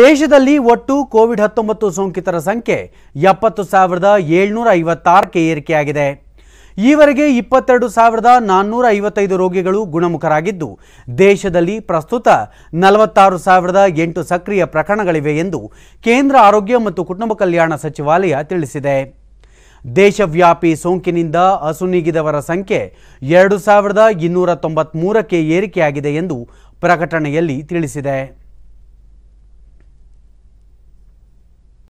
ದೇಶದಲ್ಲಿ ಒಟ್ಟು ಕೋವಿಡ್ ಹತ್ತೊಂಬತ್ತು ಸೋಂಕಿತರ ಸಂಖ್ಯೆ ಎಪ್ಪತ್ತು ಸಾವಿರದ ಏಳ್ನೂರ ಐವತ್ತಾರಕ್ಕೆ ಏರಿಕೆಯಾಗಿದೆ ಈವರೆಗೆ ಇಪ್ಪತ್ತೆರಡು ಸಾವಿರದ ನಾನ್ನೂರ ಐವತ್ತೈದು ರೋಗಿಗಳು ಗುಣಮುಖರಾಗಿದ್ದು ದೇಶದಲ್ಲಿ ಪ್ರಸ್ತುತ ನಲವತ್ತಾರು ಸಾವಿರದ ಎಂಟು ಸಕ್ರಿಯ ಪ್ರಕರಣಗಳಿವೆ ಎಂದು ಕೇಂದ್ರ ಆರೋಗ್ಯ ಮತ್ತು ಕುಟುಂಬ ಕಲ್ಯಾಣ ಸಚಿವಾಲಯ ತಿಳಿಸಿದೆ ದೇಶವ್ಯಾಪಿ ಸೋಂಕಿನಿಂದ ಅಸುನೀಗಿದವರ ಸಂಖ್ಯೆ ಎರಡು ಸಾವಿರದ ಇನ್ನೂರ ತೊಂಬತ್ಮೂರಕ್ಕೆ ಏರಿಕೆಯಾಗಿದೆ ಎಂದು ಪ್ರಕಟಣೆಯಲ್ಲಿ ತಿಳಿಸಿದೆ